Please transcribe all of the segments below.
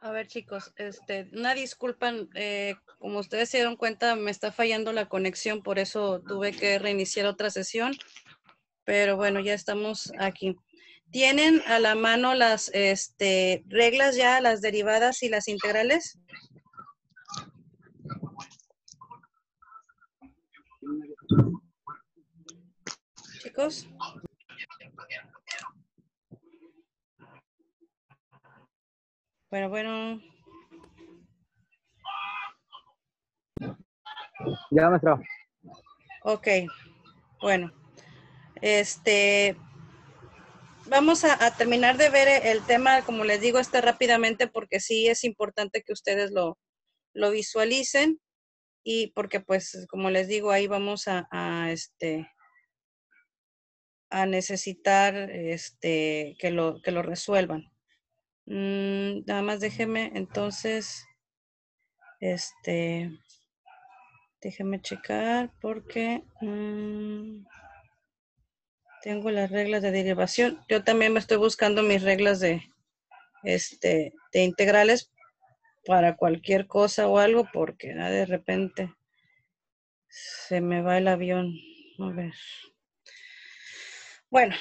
A ver, chicos, este, una disculpa, eh, como ustedes se dieron cuenta, me está fallando la conexión, por eso tuve que reiniciar otra sesión, pero bueno, ya estamos aquí. ¿Tienen a la mano las este, reglas ya, las derivadas y las integrales? Chicos. Bueno, bueno. Ya, trajo. Ok, bueno. Este, vamos a, terminar de ver el tema, como les digo, este rápidamente, porque sí es importante que ustedes lo, lo visualicen y porque, pues, como les digo, ahí vamos a, este, a necesitar este, que, que lo resuelvan. Mm, nada más déjeme entonces, este, déjeme checar porque mm, tengo las reglas de derivación. Yo también me estoy buscando mis reglas de, este, de integrales para cualquier cosa o algo porque ah, de repente se me va el avión. A ver. Bueno,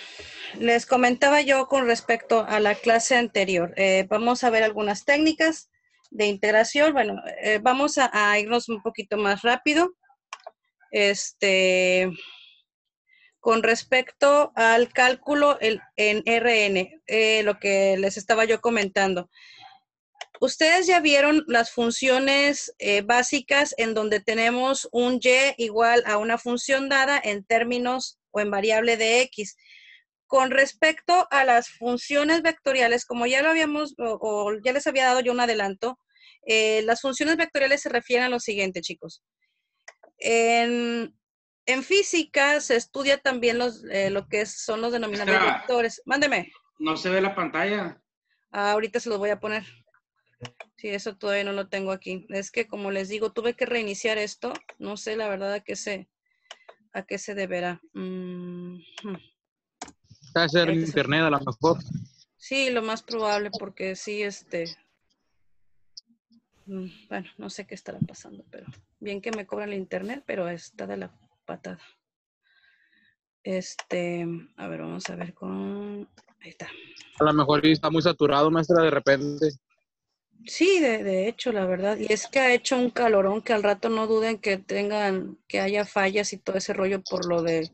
les comentaba yo con respecto a la clase anterior. Eh, vamos a ver algunas técnicas de integración. Bueno, eh, vamos a, irnos un poquito más rápido. Este, con respecto al cálculo el, en RN, eh, lo que les estaba yo comentando. Ustedes ya vieron las funciones básicas en donde tenemos un y igual a una función dada en términos o en variable de x. Con respecto a las funciones vectoriales, como ya lo habíamos o, ya les había dado yo un adelanto, eh, las funciones vectoriales se refieren a lo siguiente, chicos. En, física se estudia también los, eh, lo que son los denominadores vectores. Mándeme. No se ve la pantalla. Ah, ahorita se los voy a poner. Sí, eso todavía no lo tengo aquí. Es que como les digo, tuve que reiniciar esto. No sé la verdad que sé. ¿A qué se deberá? ¿Va mm, hmm. a ser internet a lo mejor. Sí, lo más probable porque sí, este... Mm, bueno, no sé qué estará pasando, pero bien que me cobran el internet, pero está de la patada. Este, a ver, vamos a ver con... Ahí está. A lo mejor está muy saturado, maestra, de repente. Sí, de, de, hecho, la verdad. Y es que ha hecho un calorón que al rato no duden que tengan, que haya fallas y todo ese rollo por lo de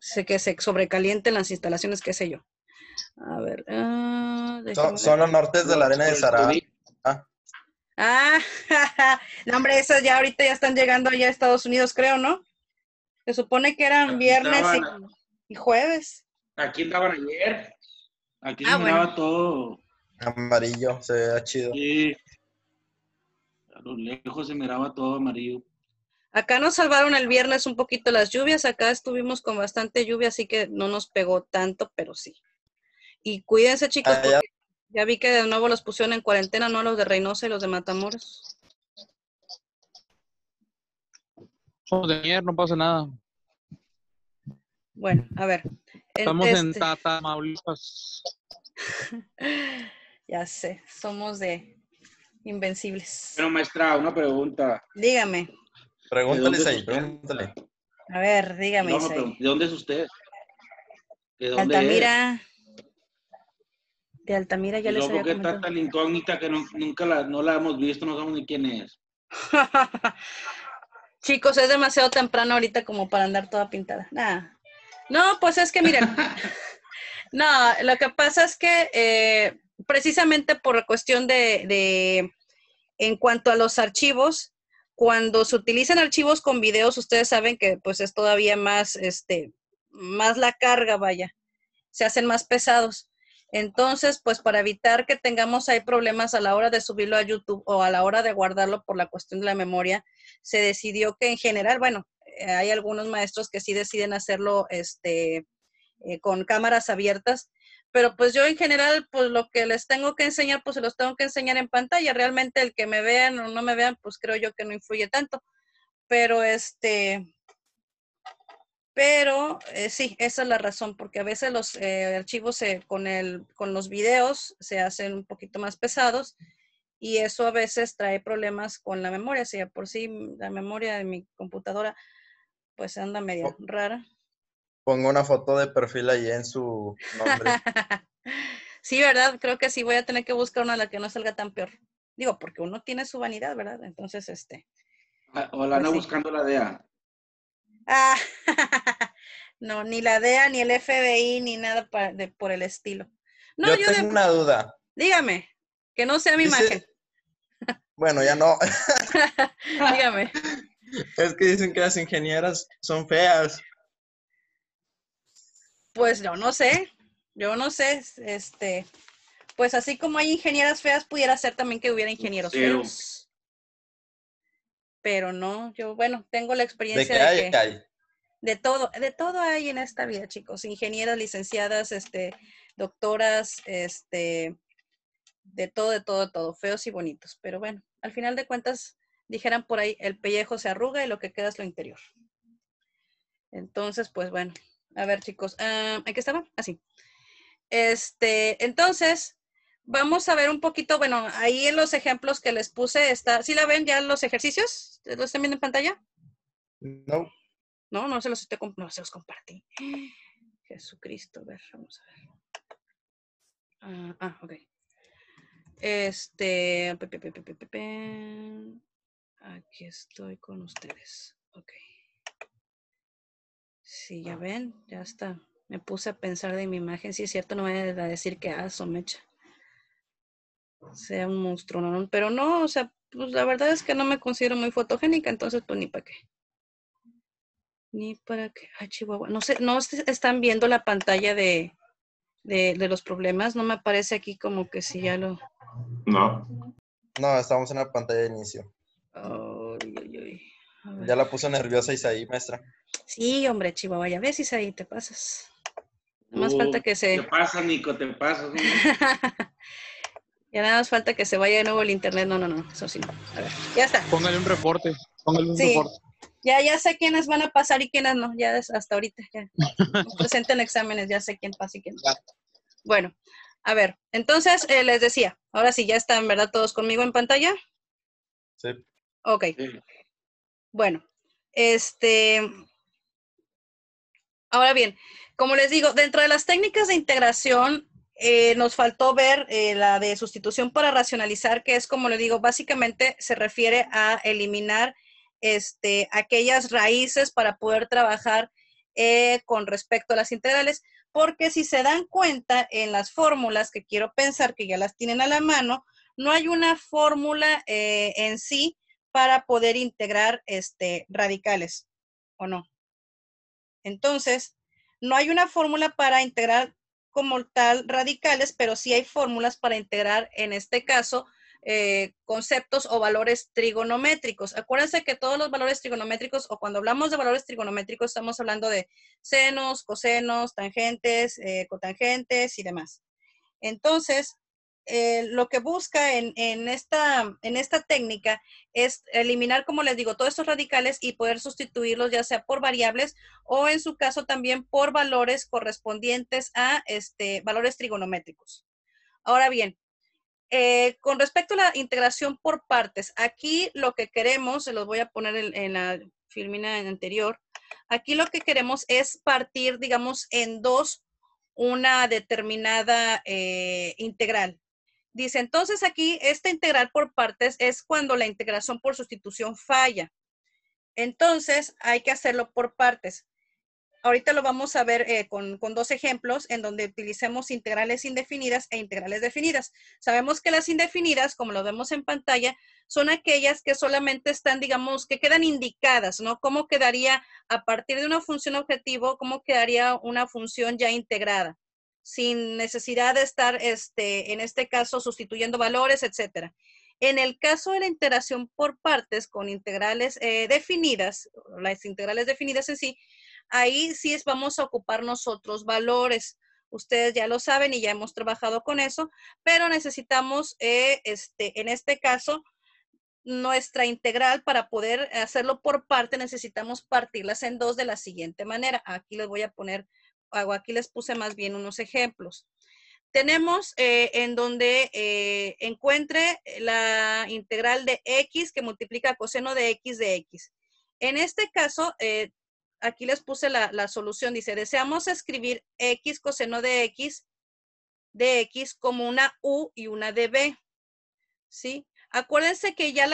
sé que se sobrecalienten las instalaciones, qué sé yo. A ver. Ah, son, los nortes de la arena de Sarabia. Ah, ah no, hombre, esas ya ahorita ya están llegando allá a Estados Unidos, creo, ¿no? Se supone que eran viernes y, jueves. Aquí andaban ayer. Aquí ah, bueno. todo Amarillo, se ve chido. Sí. A lo lejos se miraba todo amarillo. Acá nos salvaron el viernes un poquito las lluvias, acá estuvimos con bastante lluvia, así que no nos pegó tanto, pero sí. Y cuídense chicos, ah, ya. vi que de nuevo los pusieron en cuarentena, no los de Reynosa y los de Matamoros. de no pasa nada. Bueno, a ver. Estamos en este- maulipas Ya sé, somos de invencibles. Bueno, maestra, una pregunta. Dígame. Pregúntale, ahí, pregúntale. A ver, dígame. ¿De dónde es usted? ¿De Altamira. De Altamira ya les había está tan incógnita que nunca la, no la hemos visto? No sabemos ni quién es. Chicos, es demasiado temprano ahorita como para andar toda pintada. Nada. No, pues es que miren. no, lo que pasa es que... Eh, precisamente por la cuestión de, en cuanto a los archivos, cuando se utilizan archivos con videos, ustedes saben que pues es todavía más, este, más la carga, vaya, se hacen más pesados. Entonces, pues para evitar que tengamos ahí problemas a la hora de subirlo a YouTube o a la hora de guardarlo por la cuestión de la memoria, se decidió que en general, bueno, hay algunos maestros que sí deciden hacerlo este, eh, con cámaras abiertas, pero pues yo en general, pues lo que les tengo que enseñar, pues se los tengo que enseñar en pantalla. Realmente el que me vean o no me vean, pues creo yo que no influye tanto. Pero este, pero eh, sí, esa es la razón, porque a veces los eh, archivos con, el, con los videos se hacen un poquito más pesados y eso a veces trae problemas con la memoria. sea, por sí la memoria de mi computadora pues anda medio rara pongo una foto de perfil ahí en su nombre. sí, ¿verdad? Creo que sí voy a tener que buscar una la que no salga tan peor. Digo, porque uno tiene su vanidad, ¿verdad? Entonces, este. Ah, o la pues no buscando la DEA. Ah, no, ni la DEA, ni el FBI, ni nada por el estilo. No, yo, tengo una duda. Dígame, que no sea mi imagen. Bueno, ya no. Dígame. Es que dicen que las ingenieras son feas. Pues yo no sé, yo no sé, este, pues así como hay ingenieras feas, pudiera ser también que hubiera ingenieros feos. Pero no, yo, bueno, tengo la experiencia de, que de, todo, de todo hay en esta vida, chicos. Ingenieras, licenciadas, este, doctoras, este, de todo, de todo, de todo, feos y bonitos. Pero bueno, al final de cuentas, dijeran por ahí, el pellejo se arruga y lo que queda es lo interior. Entonces, pues bueno, a ver, chicos, ah, qué estaba, así. Este, entonces, vamos a ver un poquito, bueno, ahí en los ejemplos que les puse está, ¿sí la ven ya los ejercicios? ¿Los están viendo en pantalla? No. No, no se los, compartí. Jesucristo, a ver, vamos a ver. ah, ah ok. Este, aquí estoy con ustedes. Ok. Sí, ya ven, ya está. Me puse a pensar de mi imagen. si es cierto, no voy a decir que aso, ah, mecha. Sea un monstruo, no, pero no, o sea, pues la verdad es que no me considero muy fotogénica, entonces pues ni para qué. Ni para qué. Ah, Chihuahua. No sé, no están viendo la pantalla de, de, de los problemas. No me aparece aquí como que si ya lo. No. No, estamos en la pantalla de inicio. Oh. Ya la puso nerviosa Isaí, maestra. Sí, hombre, Chihuahua, vaya ves, Isaí, te pasas. Nada más uh, falta que se. Te pasas, Nico, te pasas. ya nada más falta que se vaya de nuevo el internet. No, no, no, eso sí. A ver, ya está. Póngale un reporte. Póngale un reporte. Ya, ya sé quiénes van a pasar y quiénes no, ya hasta ahorita. presenten exámenes, ya sé quién pasa y quién no. Bueno, a ver, entonces eh, les decía, ahora sí ya están, ¿verdad? Todos conmigo en pantalla. Sí. Ok. Bueno, este, ahora bien, como les digo, dentro de las técnicas de integración eh, nos faltó ver eh, la de sustitución para racionalizar, que es como le digo, básicamente se refiere a eliminar este, aquellas raíces para poder trabajar eh, con respecto a las integrales, porque si se dan cuenta en las fórmulas, que quiero pensar que ya las tienen a la mano, no hay una fórmula en sí para poder integrar este, radicales, ¿o no? Entonces, no hay una fórmula para integrar como tal radicales, pero sí hay fórmulas para integrar, en este caso, eh, conceptos o valores trigonométricos. Acuérdense que todos los valores trigonométricos, o cuando hablamos de valores trigonométricos, estamos hablando de senos, cosenos, tangentes, eh, cotangentes y demás. Entonces, eh, lo que busca en, esta, técnica es eliminar, como les digo, todos estos radicales y poder sustituirlos ya sea por variables o en su caso también por valores correspondientes a este, valores trigonométricos. Ahora bien, eh, con respecto a la integración por partes, aquí lo que queremos, se los voy a poner en, la filmina anterior, aquí lo que queremos es partir, digamos, en dos una determinada eh, integral. Dice, entonces aquí esta integral por partes es cuando la integración por sustitución falla. Entonces hay que hacerlo por partes. Ahorita lo vamos a ver eh, con, con, dos ejemplos en donde utilicemos integrales indefinidas e integrales definidas. Sabemos que las indefinidas, como lo vemos en pantalla, son aquellas que solamente están, digamos, que quedan indicadas, ¿no? Cómo quedaría a partir de una función objetivo, cómo quedaría una función ya integrada sin necesidad de estar, este, en este caso, sustituyendo valores, etcétera. En el caso de la interacción por partes con integrales eh, definidas, las integrales definidas en sí, ahí sí es, vamos a ocupar nosotros valores. Ustedes ya lo saben y ya hemos trabajado con eso, pero necesitamos, eh, este, en este caso, nuestra integral para poder hacerlo por parte, necesitamos partirlas en dos de la siguiente manera. Aquí les voy a poner aquí les puse más bien unos ejemplos. Tenemos eh, en donde eh, encuentre la integral de x que multiplica coseno de x de x. En este caso, eh, aquí les puse la, solución. Dice, deseamos escribir x coseno de x de x como una u y una de ¿Sí? Acuérdense que ya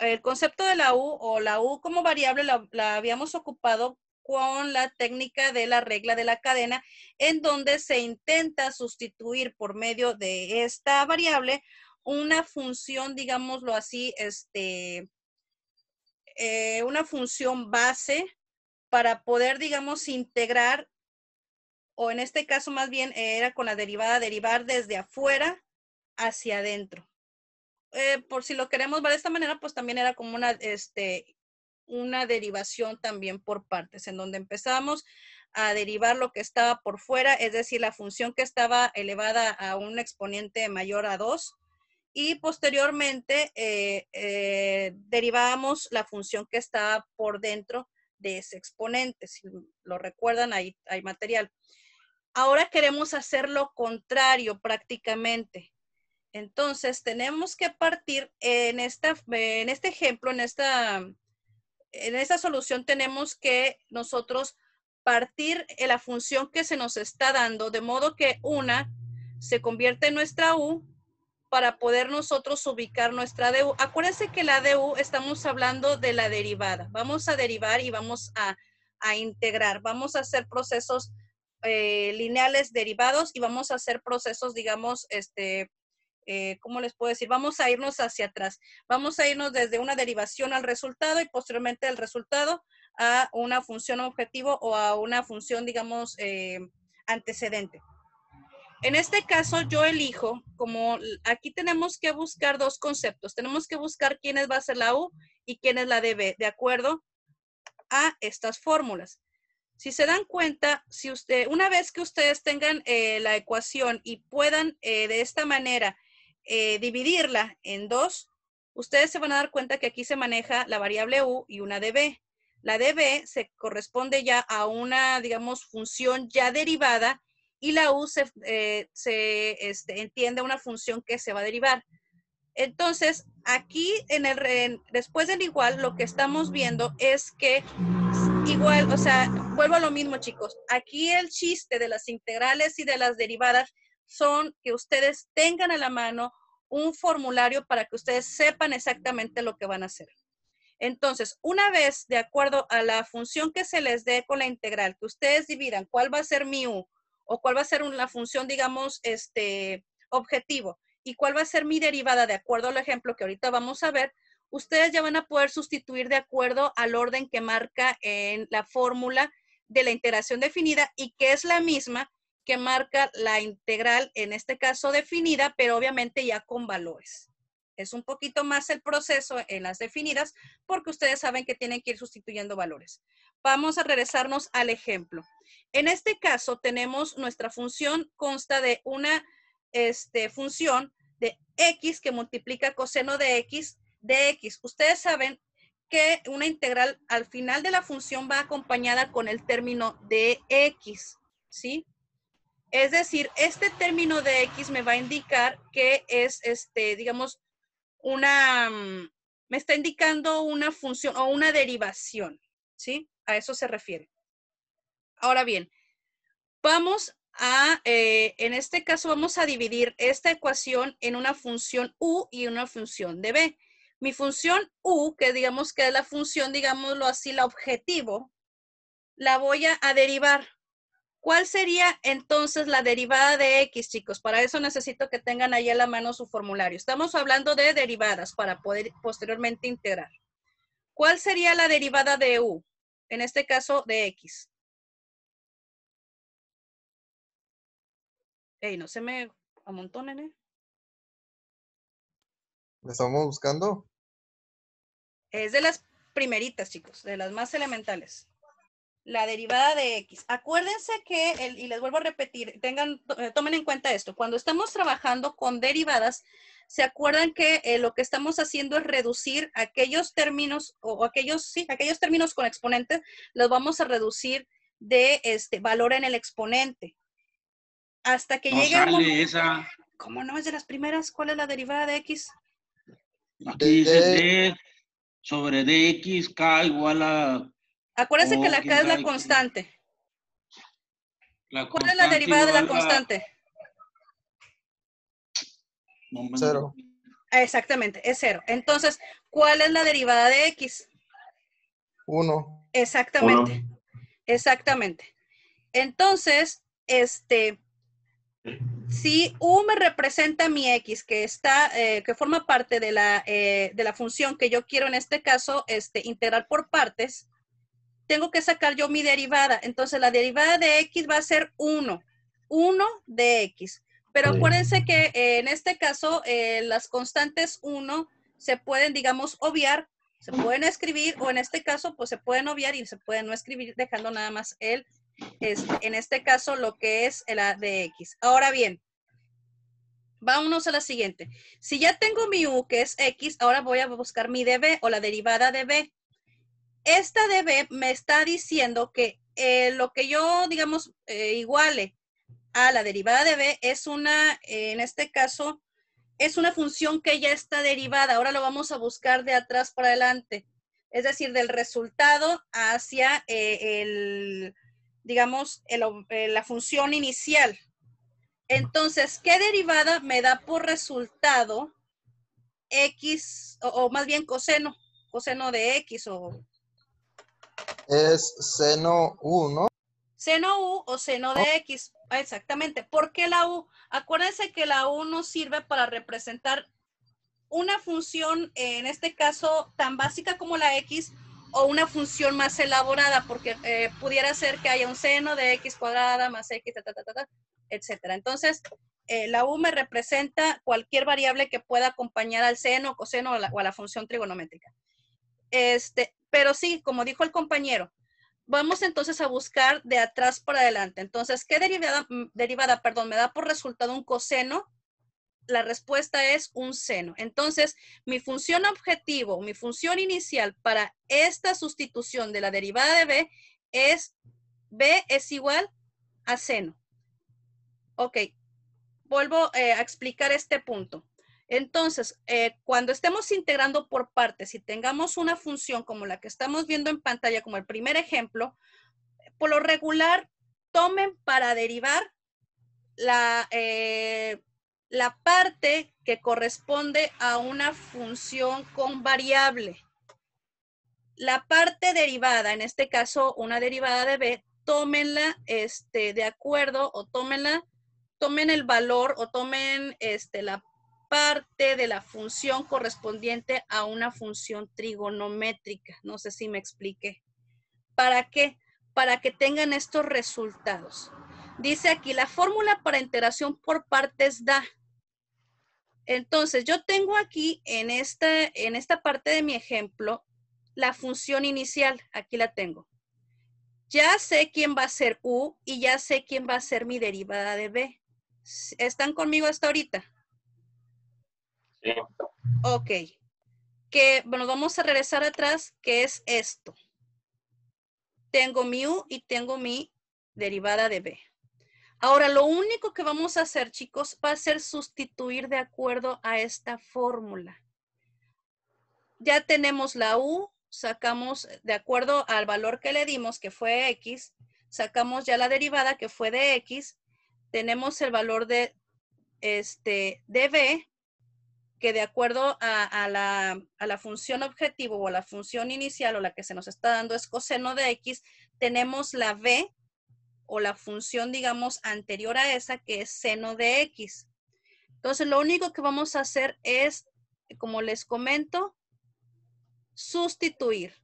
el concepto de la u o la u como variable la, habíamos ocupado con la técnica de la regla de la cadena, en donde se intenta sustituir por medio de esta variable una función, digámoslo así, este, eh, una función base para poder, digamos, integrar, o en este caso más bien era con la derivada, derivar desde afuera hacia adentro. Eh, por si lo queremos ver de esta manera, pues también era como una este, una derivación también por partes, en donde empezamos a derivar lo que estaba por fuera, es decir, la función que estaba elevada a un exponente mayor a 2, y posteriormente eh, eh, derivamos la función que estaba por dentro de ese exponente. Si lo recuerdan, ahí hay material. Ahora queremos hacer lo contrario prácticamente. Entonces, tenemos que partir en, esta, en este ejemplo, en esta en esa solución tenemos que nosotros partir en la función que se nos está dando, de modo que una se convierte en nuestra U para poder nosotros ubicar nuestra DU. Acuérdense que la DU estamos hablando de la derivada. Vamos a derivar y vamos a, integrar. Vamos a hacer procesos eh, lineales derivados y vamos a hacer procesos, digamos, este, eh, ¿cómo les puedo decir? Vamos a irnos hacia atrás. Vamos a irnos desde una derivación al resultado y posteriormente del resultado a una función objetivo o a una función, digamos, eh, antecedente. En este caso, yo elijo, como aquí tenemos que buscar dos conceptos. Tenemos que buscar quién es, va a ser la U y quién es la DB, de acuerdo a estas fórmulas. Si se dan cuenta, si usted, una vez que ustedes tengan eh, la ecuación y puedan de esta manera eh, dividirla en dos, ustedes se van a dar cuenta que aquí se maneja la variable u y una de b. La db se corresponde ya a una, digamos, función ya derivada y la u se, eh, se este, entiende una función que se va a derivar. Entonces, aquí en el después del igual, lo que estamos viendo es que igual, o sea, vuelvo a lo mismo, chicos. Aquí el chiste de las integrales y de las derivadas son que ustedes tengan a la mano un formulario para que ustedes sepan exactamente lo que van a hacer. Entonces, una vez, de acuerdo a la función que se les dé con la integral, que ustedes dividan cuál va a ser mi u o cuál va a ser la función, digamos, este objetivo y cuál va a ser mi derivada, de acuerdo al ejemplo que ahorita vamos a ver, ustedes ya van a poder sustituir de acuerdo al orden que marca en la fórmula de la integración definida y que es la misma que marca la integral, en este caso definida, pero obviamente ya con valores. Es un poquito más el proceso en las definidas porque ustedes saben que tienen que ir sustituyendo valores. Vamos a regresarnos al ejemplo. En este caso tenemos nuestra función consta de una este, función de x que multiplica coseno de x de x. Ustedes saben que una integral al final de la función va acompañada con el término de x, ¿sí? Es decir, este término de X me va a indicar que es, este, digamos, una, mm, me está indicando una función o una derivación, ¿sí? A eso se refiere. Ahora bien, vamos a, eh, en este caso vamos a dividir esta ecuación en una función u y una función de b. Mi función u, que digamos que es la función, digámoslo así, la objetivo, la voy a derivar. ¿Cuál sería entonces la derivada de x, chicos? Para eso necesito que tengan ahí a la mano su formulario. Estamos hablando de derivadas para poder posteriormente integrar. ¿Cuál sería la derivada de u? En este caso, de x. Ey, no se me amontonen, ¿eh? ¿Le estamos buscando? Es de las primeritas, chicos, de las más elementales la derivada de x. Acuérdense que, y les vuelvo a repetir, tengan, eh, tomen en cuenta esto, cuando estamos trabajando con derivadas, se acuerdan que eh, lo que estamos haciendo es reducir aquellos términos, o, aquellos, sí, aquellos términos con exponentes, los vamos a reducir de este valor en el exponente. Hasta que llegue esa. ¿Cómo no es de las primeras? ¿Cuál es la derivada de x? Aquí dice d sobre dx k igual a Acuérdense que oh, la K es la constante. ¿Cuál es la derivada de la constante? Cero. Exactamente, es cero. Entonces, ¿cuál es la derivada de X? Uno. Exactamente. Exactamente. Entonces, este, si U me representa mi X, que está, eh, que forma parte eh, de la, función que yo quiero en este caso, este, integrar por partes, tengo que sacar yo mi derivada. Entonces la derivada de x va a ser 1, 1 de x. Pero acuérdense que eh, en este caso eh, las constantes 1 se pueden, digamos, obviar, se pueden escribir o en este caso pues se pueden obviar y se pueden no escribir dejando nada más el, este, en este caso lo que es la de x. Ahora bien, vámonos a la siguiente. Si ya tengo mi u que es x, ahora voy a buscar mi db o la derivada de b esta b me está diciendo que eh, lo que yo, digamos, eh, iguale a la derivada de B es una, eh, en este caso, es una función que ya está derivada. Ahora lo vamos a buscar de atrás para adelante. Es decir, del resultado hacia el, digamos, la función inicial. Entonces, ¿qué derivada me da por resultado X, o más bien coseno, coseno de X o es seno U, ¿no? Seno U o seno de X, oh. exactamente. ¿Por qué la U? Acuérdense que la U nos sirve para representar una función, en este caso, tan básica como la X, o una función más elaborada, porque eh, pudiera ser que haya un seno de X cuadrada más X, etc. etcétera. Entonces, eh, la U me representa cualquier variable que pueda acompañar al seno, coseno o, o a la función trigonométrica. Este, pero sí, como dijo el compañero, vamos entonces a buscar de atrás para adelante. Entonces, ¿qué derivada, mm, derivada perdón, me da por resultado un coseno? La respuesta es un seno. Entonces, mi función objetivo, mi función inicial para esta sustitución de la derivada de b es b es igual a seno. Ok, vuelvo eh, a explicar este punto. Entonces, eh, cuando estemos integrando por partes y tengamos una función como la que estamos viendo en pantalla, como el primer ejemplo, por lo regular, tomen para derivar la, eh, la parte que corresponde a una función con variable. La parte derivada, en este caso una derivada de b, tómenla este, de acuerdo o tómenla, tomen el valor o tomen este, la parte de la función correspondiente a una función trigonométrica. No sé si me expliqué. ¿Para qué? Para que tengan estos resultados. Dice aquí, la fórmula para interacción por partes da. Entonces, yo tengo aquí en esta, en esta parte de mi ejemplo la función inicial. Aquí la tengo. Ya sé quién va a ser u y ya sé quién va a ser mi derivada de b. ¿Están conmigo hasta ahorita? Ok. Que, bueno, vamos a regresar atrás, que es esto. Tengo mi U y tengo mi derivada de B. Ahora, lo único que vamos a hacer, chicos, va a ser sustituir de acuerdo a esta fórmula. Ya tenemos la U, sacamos, de acuerdo al valor que le dimos, que fue X, sacamos ya la derivada, que fue de X, tenemos el valor de, este, de B, que de acuerdo a, la, la, función objetivo o a la función inicial o la que se nos está dando es coseno de x, tenemos la b o la función, digamos, anterior a esa que es seno de x. Entonces, lo único que vamos a hacer es, como les comento, sustituir.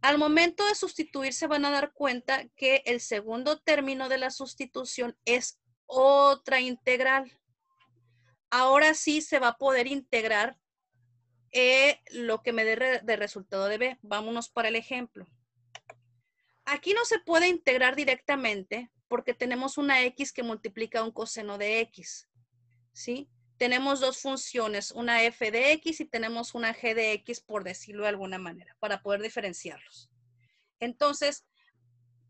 Al momento de sustituir se van a dar cuenta que el segundo término de la sustitución es otra integral ahora sí se va a poder integrar eh, lo que me dé de, resultado de B. Vámonos para el ejemplo. Aquí no se puede integrar directamente porque tenemos una X que multiplica un coseno de X. ¿Sí? Tenemos dos funciones, una f de x y tenemos una g de x, por decirlo de alguna manera, para poder diferenciarlos. Entonces,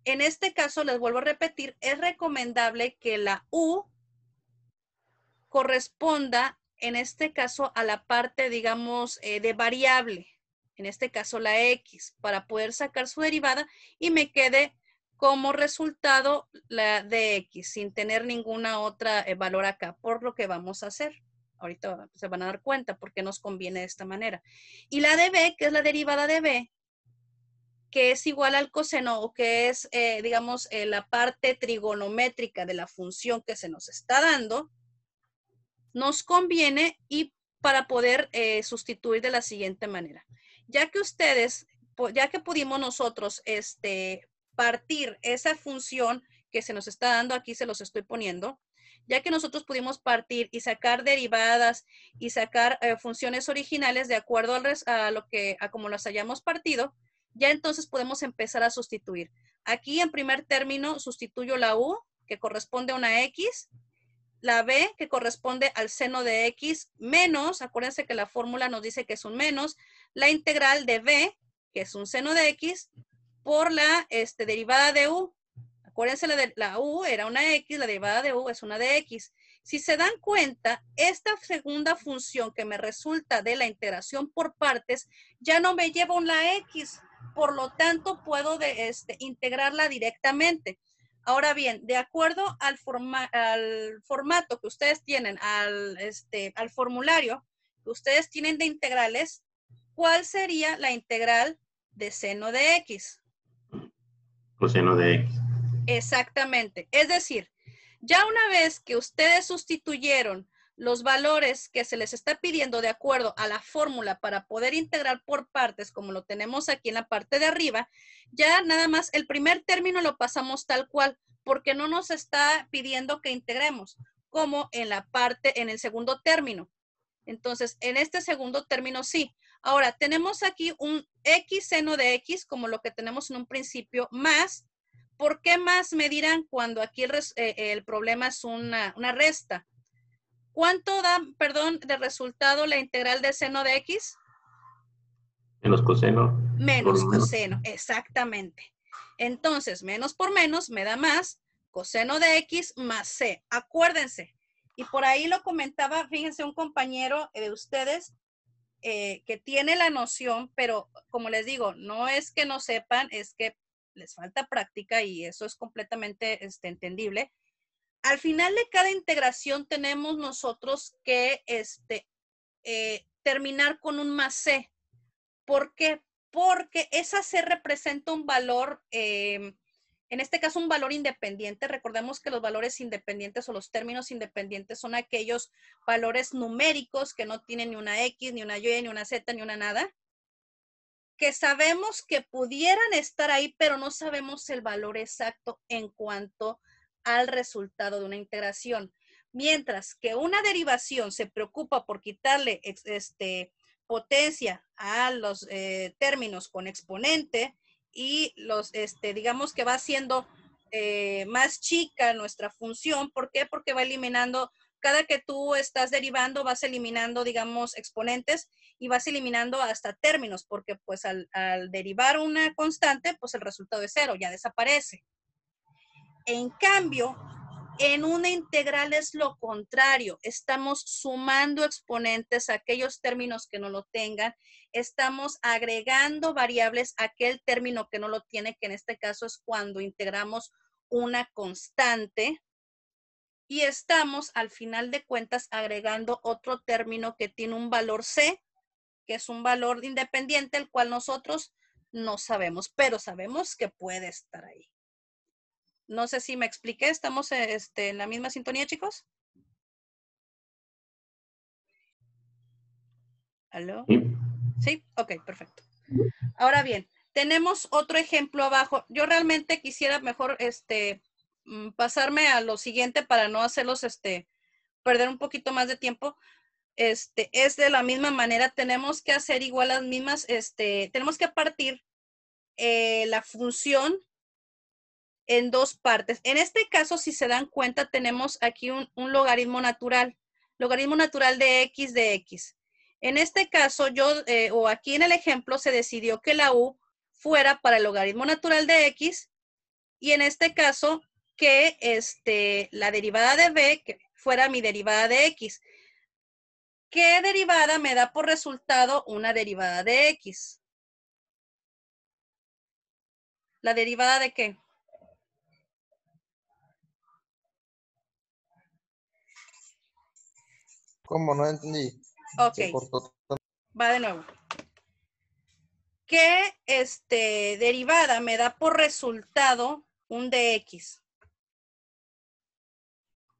en este caso, les vuelvo a repetir, es recomendable que la u corresponda en este caso a la parte, digamos, eh, de variable, en este caso la x, para poder sacar su derivada y me quede como resultado la de x, sin tener ninguna otra eh, valor acá, por lo que vamos a hacer. Ahorita se van a dar cuenta porque nos conviene de esta manera. Y la de b, que es la derivada de b, que es igual al coseno o que es, eh, digamos, la parte trigonométrica de la función que se nos está dando, nos conviene y para poder eh, sustituir de la siguiente manera. Ya que ustedes, ya que pudimos nosotros este, partir esa función que se nos está dando, aquí se los estoy poniendo, ya que nosotros pudimos partir y sacar derivadas y sacar eh, funciones originales de acuerdo al a lo que, a como las hayamos partido, ya entonces podemos empezar a sustituir. Aquí en primer término sustituyo la U, que corresponde a una X, la B que corresponde al seno de X menos, acuérdense que la fórmula nos dice que es un menos, la integral de B, que es un seno de X, por la este, derivada de U. Acuérdense, la, de, la U era una X, la derivada de U es una de X. Si se dan cuenta, esta segunda función que me resulta de la integración por partes ya no me lleva una X, por lo tanto puedo de, este, integrarla directamente. Ahora bien, de acuerdo al, formato que ustedes tienen, al, este, al formulario que ustedes tienen de integrales, ¿cuál sería la integral de seno de x? seno de x. Exactamente. Es decir, ya una vez que ustedes sustituyeron los valores que se les está pidiendo de acuerdo a la fórmula para poder integrar por partes, como lo tenemos aquí en la parte de arriba, ya nada más el primer término lo pasamos tal cual, porque no nos está pidiendo que integremos, como en la parte, en el segundo término. Entonces, en este segundo término sí. Ahora, tenemos aquí un x seno de x, como lo que tenemos en un principio, más. ¿Por qué más me dirán cuando aquí el, eh, problema es una resta? ¿Cuánto da, perdón, de resultado la integral de seno de x? Menos coseno. Menos coseno, exactamente. Entonces, menos por menos me da más coseno de x más c. Acuérdense. Y por ahí lo comentaba, fíjense, un compañero eh, de ustedes eh, que tiene la noción, pero como les digo, no es que no sepan, es que les falta práctica y eso es completamente este, entendible. Al final de cada integración tenemos nosotros que este, eh, terminar con un más C. ¿Por qué? Porque esa C representa un valor, eh, en este caso un valor independiente. Recordemos que los valores independientes o los términos independientes son aquellos valores numéricos que no tienen ni una X, ni una Y, ni una Z, ni una nada que sabemos que pudieran estar ahí, pero no sabemos el valor exacto en cuanto al resultado de una integración. Mientras que una derivación se preocupa por quitarle este, potencia a los eh, términos con exponente y los, este, digamos que va siendo eh, más chica nuestra función. ¿Por qué? Porque va eliminando, cada que tú estás derivando, vas eliminando, digamos, exponentes y vas eliminando hasta términos, porque pues al, al derivar una constante, pues el resultado es cero, ya desaparece. En cambio, en una integral es lo contrario. Estamos sumando exponentes a aquellos términos que no lo tengan. Estamos agregando variables a aquel término que no lo tiene, que en este caso es cuando integramos una constante. Y estamos, al final de cuentas, agregando otro término que tiene un valor C, que es un valor independiente, el cual nosotros no sabemos, pero sabemos que puede estar ahí. No sé si me expliqué, estamos este, en la misma sintonía, chicos. ¿Aló? Sí, ok, perfecto. Ahora bien, tenemos otro ejemplo abajo. Yo realmente quisiera mejor este, mm, pasarme a lo siguiente para no hacerlos este, perder un poquito más de tiempo. Este, es de la misma manera, tenemos que hacer igual las mismas, este, tenemos que partir eh, la función en dos partes. En este caso, si se dan cuenta, tenemos aquí un, logaritmo natural, logaritmo natural de x de x. En este caso, yo, eh, o aquí en el ejemplo, se decidió que la u fuera para el logaritmo natural de x, y en este caso, que este, la derivada de b fuera mi derivada de x. ¿Qué derivada me da por resultado una derivada de x? ¿La derivada de qué? ¿Cómo? No entendí. Ok. Va de nuevo. ¿Qué este, derivada me da por resultado un dx?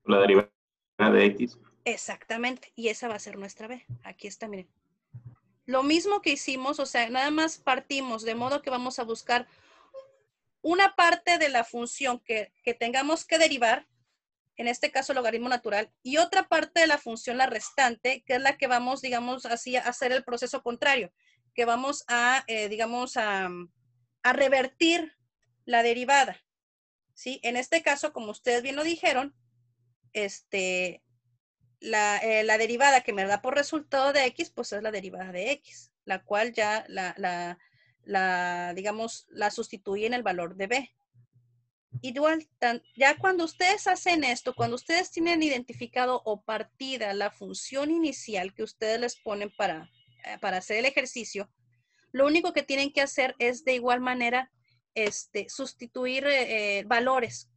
La derivada de x. Exactamente. Y esa va a ser nuestra b. Aquí está, miren. Lo mismo que hicimos, o sea, nada más partimos, de modo que vamos a buscar una parte de la función que, que tengamos que derivar en este caso logaritmo natural, y otra parte de la función, la restante, que es la que vamos, digamos, así a hacer el proceso contrario, que vamos a, eh, digamos, a, revertir la derivada. ¿sí? En este caso, como ustedes bien lo dijeron, este, eh, la, derivada que me da por resultado de x, pues es la derivada de x, la cual ya la, la digamos, la sustituye en el valor de b. Y ya cuando ustedes hacen esto, cuando ustedes tienen identificado o partida la función inicial que ustedes les ponen para, eh, para hacer el ejercicio, lo único que tienen que hacer es de igual manera este, sustituir eh, eh, valores.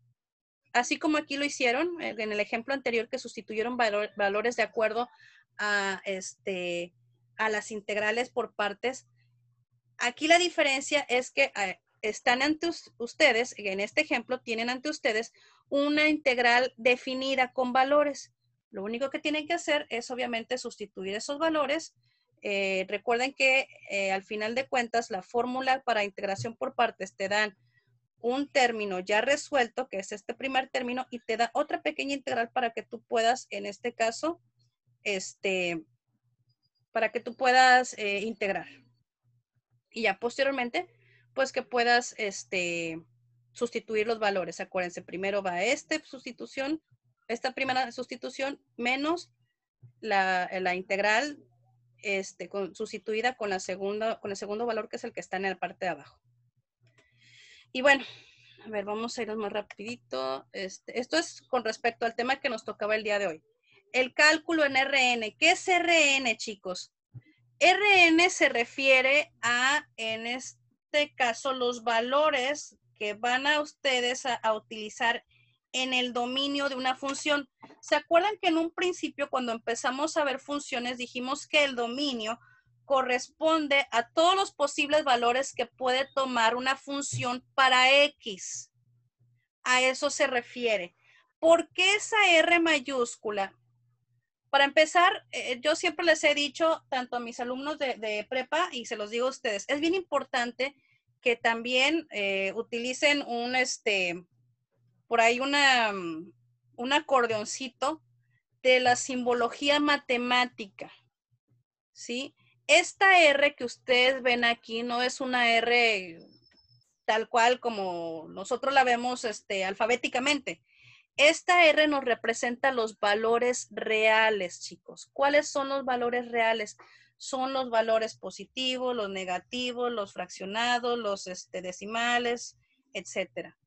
Así como aquí lo hicieron en el ejemplo anterior que sustituyeron valores de acuerdo a, este, a las integrales por partes, aquí la diferencia es que están ante ustedes, en este ejemplo, tienen ante ustedes una integral definida con valores. Lo único que tienen que hacer es obviamente sustituir esos valores. Eh, recuerden que eh, al final de cuentas la fórmula para integración por partes te dan un término ya resuelto, que es este primer término, y te da otra pequeña integral para que tú puedas, en este caso, este, para que tú puedas eh, integrar. Y ya posteriormente pues que puedas este, sustituir los valores. Acuérdense, primero va esta sustitución, esta primera sustitución menos la, integral este, con, sustituida con, la segunda, con el segundo valor que es el que está en la parte de abajo. Y bueno, a ver, vamos a irnos más rapidito. Este, esto es con respecto al tema que nos tocaba el día de hoy. El cálculo en RN. ¿Qué es RN, chicos? RN se refiere a, en este, este caso los valores que van a ustedes a, a utilizar en el dominio de una función. ¿Se acuerdan que en un principio cuando empezamos a ver funciones dijimos que el dominio corresponde a todos los posibles valores que puede tomar una función para X? A eso se refiere. ¿Por qué esa R mayúscula? Para empezar, eh, yo siempre les he dicho, tanto a mis alumnos de, prepa y se los digo a ustedes, es bien importante que también eh, utilicen un, este, por ahí una, mm, un acordeoncito de la simbología matemática, ¿sí? Esta R que ustedes ven aquí no es una R tal cual como nosotros la vemos este, alfabéticamente, esta R nos representa los valores reales, chicos. ¿Cuáles son los valores reales? Son los valores positivos, los negativos, los fraccionados, los este, decimales, etcétera.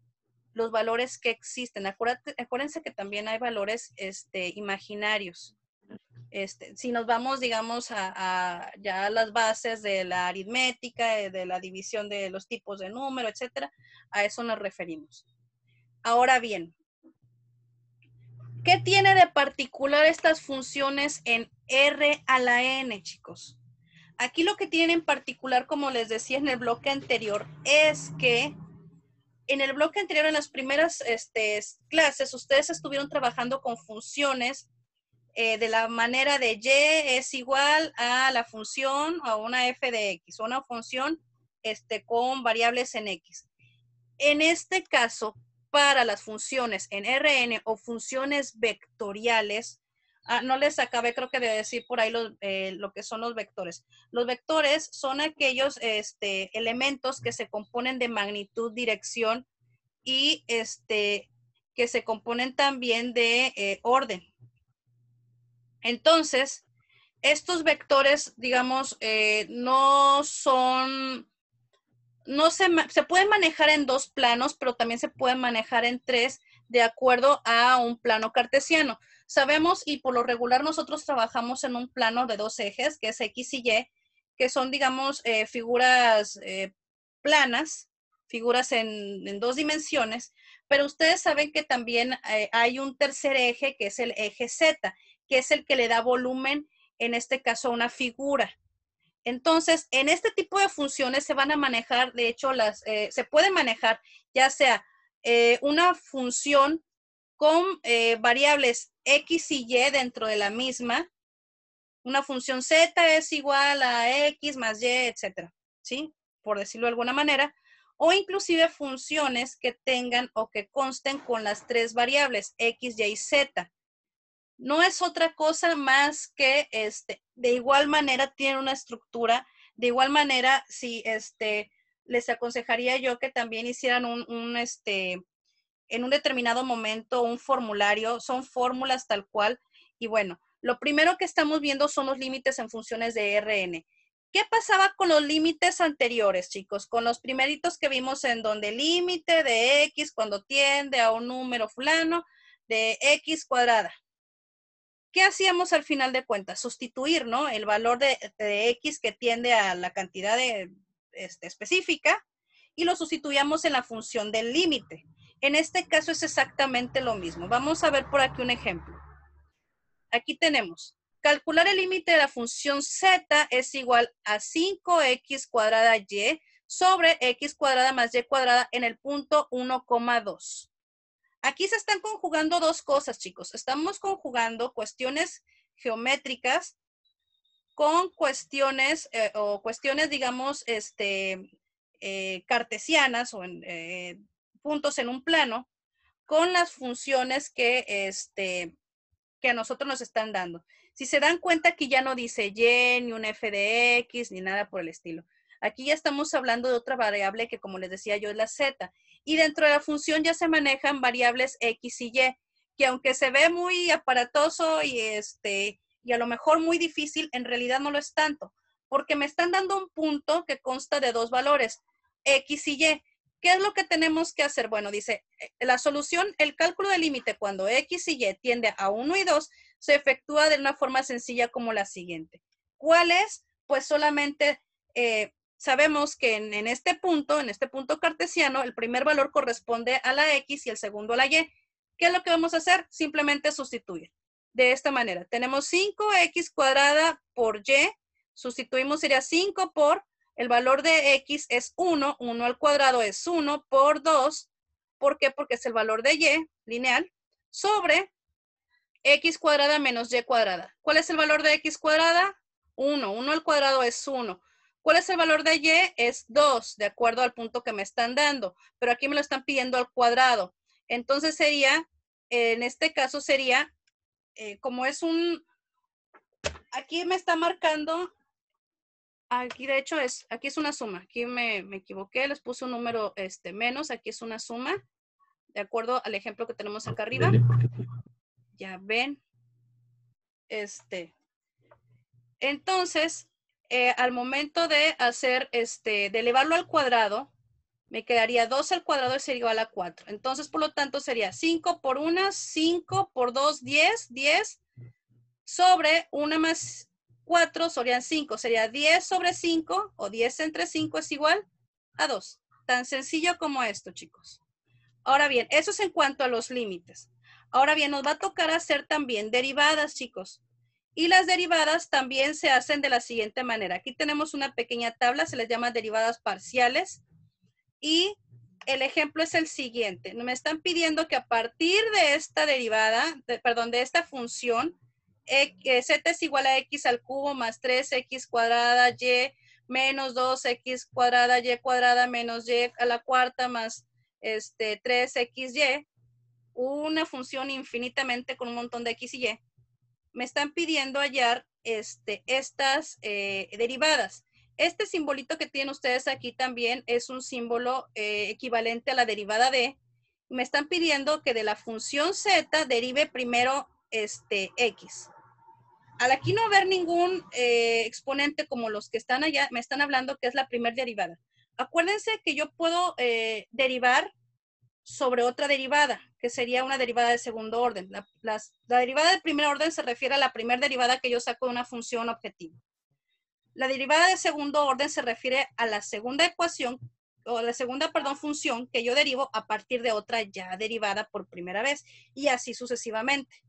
Los valores que existen. acuérdense que también hay valores este, imaginarios. Este, si nos vamos, digamos, a, ya a las bases de la aritmética, de, eh, de la división de los tipos de número, etcétera, a eso nos referimos. Ahora bien, ¿Qué tiene de particular estas funciones en R a la N, chicos? Aquí lo que tienen en particular, como les decía en el bloque anterior, es que en el bloque anterior, en las primeras este, clases, ustedes estuvieron trabajando con funciones eh, de la manera de y es igual a la función, a una f de x, una función este, con variables en x. En este caso, para las funciones en RN o funciones vectoriales, ah, no les acabé creo que de decir por ahí eh, lo que son los vectores. Los vectores son aquellos este, elementos que se componen de magnitud, dirección y este, que se componen también de eh, orden. Entonces, estos vectores, digamos, eh, no son no se, se puede manejar en dos planos, pero también se puede manejar en tres de acuerdo a un plano cartesiano. Sabemos y por lo regular nosotros trabajamos en un plano de dos ejes, que es X y Y, que son, digamos, eh, figuras eh, planas, figuras en, dos dimensiones, pero ustedes saben que también eh, hay un tercer eje, que es el eje Z, que es el que le da volumen, en este caso, a una figura. Entonces, en este tipo de funciones se van a manejar, de hecho, las, eh, se puede manejar ya sea eh, una función con eh, variables x y y dentro de la misma. Una función z es igual a x más y, etcétera, ¿sí? Por decirlo de alguna manera. O inclusive funciones que tengan o que consten con las tres variables x, y y z no es otra cosa más que, este, de igual manera tiene una estructura, de igual manera, si, este, les aconsejaría yo que también hicieran un, este, en un determinado momento un formulario, son fórmulas tal cual, y bueno, lo primero que estamos viendo son los límites en funciones de RN. ¿Qué pasaba con los límites anteriores, chicos? Con los primeritos que vimos en donde el límite de X cuando tiende a un número fulano de X cuadrada, ¿qué hacíamos al final de cuentas? Sustituir, ¿no? El valor de, X que tiende a la cantidad este, específica y lo sustituíamos en la función del límite. En este caso es exactamente lo mismo. Vamos a ver por aquí un ejemplo. Aquí tenemos, calcular el límite de la función z es igual a 5x cuadrada y sobre x cuadrada más y cuadrada en el punto 1,2. Aquí se están conjugando dos cosas, chicos. Estamos conjugando cuestiones geométricas con cuestiones eh, o cuestiones, digamos, este, eh, cartesianas o en, eh, puntos en un plano con las funciones que, este, que a nosotros nos están dando. Si se dan cuenta, aquí ya no dice y, ni un f de x, ni nada por el estilo. Aquí ya estamos hablando de otra variable que, como les decía yo, es la z y dentro de la función ya se manejan variables X y Y, que aunque se ve muy aparatoso y, este, y a lo mejor muy difícil, en realidad no lo es tanto, porque me están dando un punto que consta de dos valores, X y Y. ¿Qué es lo que tenemos que hacer? Bueno, dice, eh, la solución, el cálculo de límite cuando X y Y tiende a 1 y 2, se efectúa de una forma sencilla como la siguiente. ¿Cuál es? Pues solamente eh, sabemos que en, este punto, en este punto cartesiano, el primer valor corresponde a la X y el segundo a la Y. ¿Qué es lo que vamos a hacer? Simplemente sustituir. De esta manera, tenemos 5X cuadrada por Y, sustituimos sería 5 por, el valor de X es 1, 1 al cuadrado es 1 por 2, ¿por qué? Porque es el valor de Y lineal, sobre X cuadrada menos Y cuadrada. ¿Cuál es el valor de X cuadrada? 1, 1 al cuadrado es 1. ¿Cuál es el valor de y? Es 2, de acuerdo al punto que me están dando, pero aquí me lo están pidiendo al cuadrado. Entonces sería, en este caso sería, eh, como es un, aquí me está marcando, aquí de hecho es, aquí es una suma, aquí me, me equivoqué, les puse un número este, menos, aquí es una suma, de acuerdo al ejemplo que tenemos acá arriba. Ya ven. Este. Entonces, eh, al momento de hacer este, de elevarlo al cuadrado, me quedaría 2 al cuadrado y sería igual a 4. Entonces, por lo tanto, sería 5 por 1, 5 por 2, 10, 10 sobre 1 más 4 serían 5. Sería 10 sobre 5 o 10 entre 5 es igual a 2. Tan sencillo como esto, chicos. Ahora bien, eso es en cuanto a los límites. Ahora bien, nos va a tocar hacer también derivadas, chicos. Y las derivadas también se hacen de la siguiente manera. Aquí tenemos una pequeña tabla, se les llama derivadas parciales. Y el ejemplo es el siguiente. Me están pidiendo que a partir de esta derivada, perdón, de esta función, eh, z es igual a x al cubo más 3x cuadrada y menos 2x cuadrada y cuadrada menos y a la cuarta más este, 3xy, una función infinitamente con un montón de x y y me están pidiendo hallar este, estas eh, derivadas. Este simbolito que tienen ustedes aquí también es un símbolo eh, equivalente a la derivada de. Me están pidiendo que de la función z derive primero este x. Al aquí no haber ningún eh, exponente como los que están allá, me están hablando que es la primera derivada. Acuérdense que yo puedo derivar sobre otra derivada, que sería una derivada de segundo orden. La, la derivada de primer orden se refiere a la primera derivada que yo saco de una función objetiva. La derivada de segundo orden se refiere a la segunda ecuación, o la segunda, perdón, función que yo derivo a partir de otra ya derivada por primera vez, y así sucesivamente.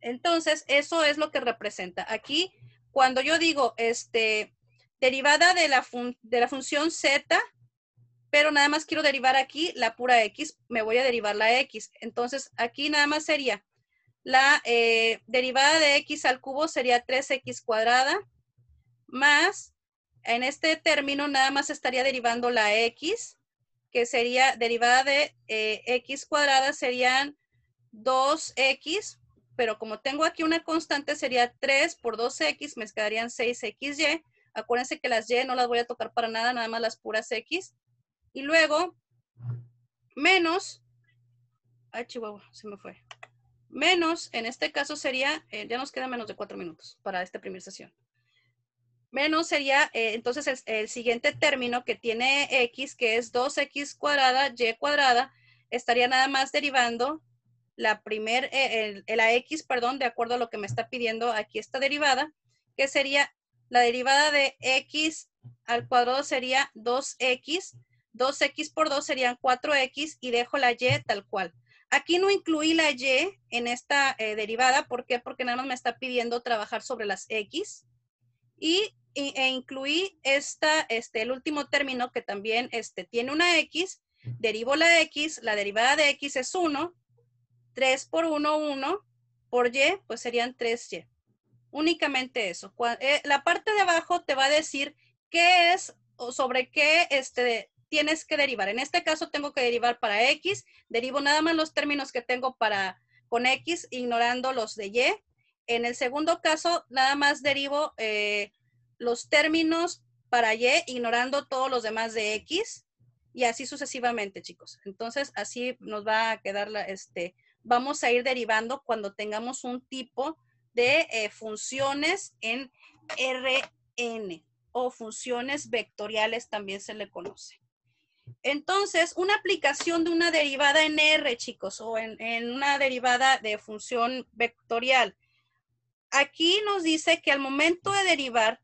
Entonces, eso es lo que representa. Aquí, cuando yo digo, este, derivada de la, de la función z pero nada más quiero derivar aquí la pura X, me voy a derivar la X. Entonces, aquí nada más sería la eh, derivada de X al cubo sería 3X cuadrada más, en este término nada más estaría derivando la X, que sería derivada de eh, X cuadrada serían 2X, pero como tengo aquí una constante sería 3 por 2X, me quedarían 6XY. Acuérdense que las Y no las voy a tocar para nada, nada más las puras X y luego, menos, ah, Chihuahua, se me fue. Menos, en este caso sería, eh, ya nos queda menos de cuatro minutos para esta primera sesión. Menos sería eh, entonces el, siguiente término que tiene x, que es 2x cuadrada, y cuadrada, estaría nada más derivando la primer, eh, el, la x, perdón, de acuerdo a lo que me está pidiendo aquí esta derivada, que sería la derivada de x al cuadrado sería 2x 2x por 2 serían 4x y dejo la y tal cual. Aquí no incluí la y en esta eh, derivada. ¿Por qué? Porque nada más me está pidiendo trabajar sobre las x. Y, e incluí este, el último término que también este, tiene una x. Derivo la x, la derivada de x es 1. 3 por 1, 1. Por y, pues serían 3y. Únicamente eso. Eh, la parte de abajo te va a decir qué es o sobre qué este, tienes que derivar. En este caso tengo que derivar para X, derivo nada más los términos que tengo para con X, ignorando los de Y. En el segundo caso, nada más derivo eh, los términos para Y, ignorando todos los demás de X, y así sucesivamente, chicos. Entonces, así nos va a quedar, la, este, vamos a ir derivando cuando tengamos un tipo de eh, funciones en RN o funciones vectoriales también se le conoce. Entonces, una aplicación de una derivada en R, chicos, o en, una derivada de función vectorial. Aquí nos dice que al momento de derivar,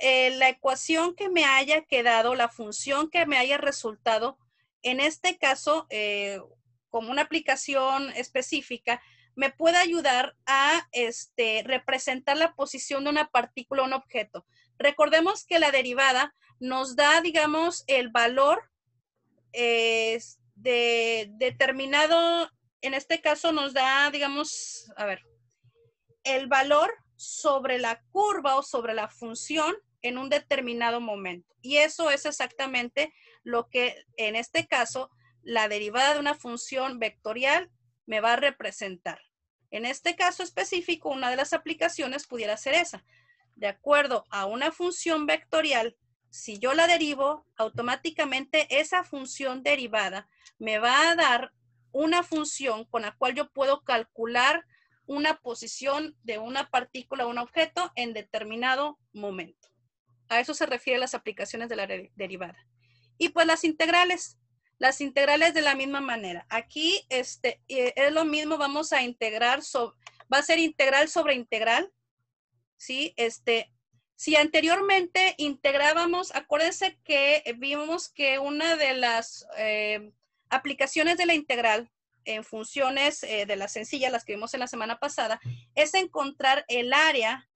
eh, la ecuación que me haya quedado, la función que me haya resultado, en este caso, eh, como una aplicación específica, me puede ayudar a este, representar la posición de una partícula o un objeto. Recordemos que la derivada nos da, digamos, el valor es de determinado, en este caso nos da, digamos, a ver, el valor sobre la curva o sobre la función en un determinado momento. Y eso es exactamente lo que, en este caso, la derivada de una función vectorial me va a representar. En este caso específico, una de las aplicaciones pudiera ser esa. De acuerdo a una función vectorial si yo la derivo, automáticamente esa función derivada me va a dar una función con la cual yo puedo calcular una posición de una partícula o un objeto en determinado momento. A eso se refieren las aplicaciones de la derivada. Y pues las integrales, las integrales de la misma manera. Aquí este, eh, es lo mismo, vamos a integrar, va a ser integral sobre integral, ¿sí? Este, si anteriormente integrábamos, acuérdense que eh, vimos que una de las eh, aplicaciones de la integral en funciones eh, de las sencillas, las que vimos en la semana pasada, es encontrar el área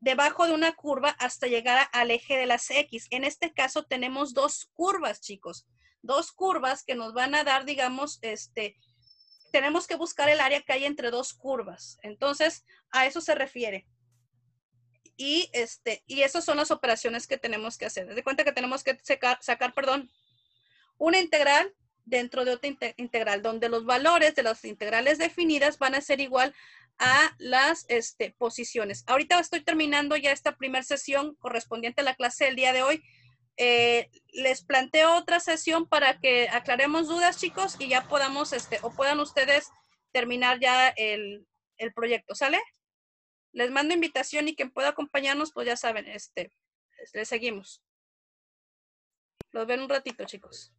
debajo de una curva hasta llegar al eje de las X. En este caso tenemos dos curvas, chicos. Dos curvas que nos van a dar, digamos, este, tenemos que buscar el área que hay entre dos curvas. Entonces, a eso se refiere. Y, este, y esas son las operaciones que tenemos que hacer. De cuenta que tenemos que sacar, sacar perdón, una integral dentro de otra integral, donde los valores de las integrales definidas van a ser igual a las este, posiciones. Ahorita estoy terminando ya esta primera sesión correspondiente a la clase del día de hoy. Eh, les planteo otra sesión para que aclaremos dudas, chicos, y ya podamos, este, o puedan ustedes terminar ya el, el proyecto, ¿sale? Les mando invitación y quien pueda acompañarnos, pues ya saben, este, le seguimos. Los ven un ratito, chicos.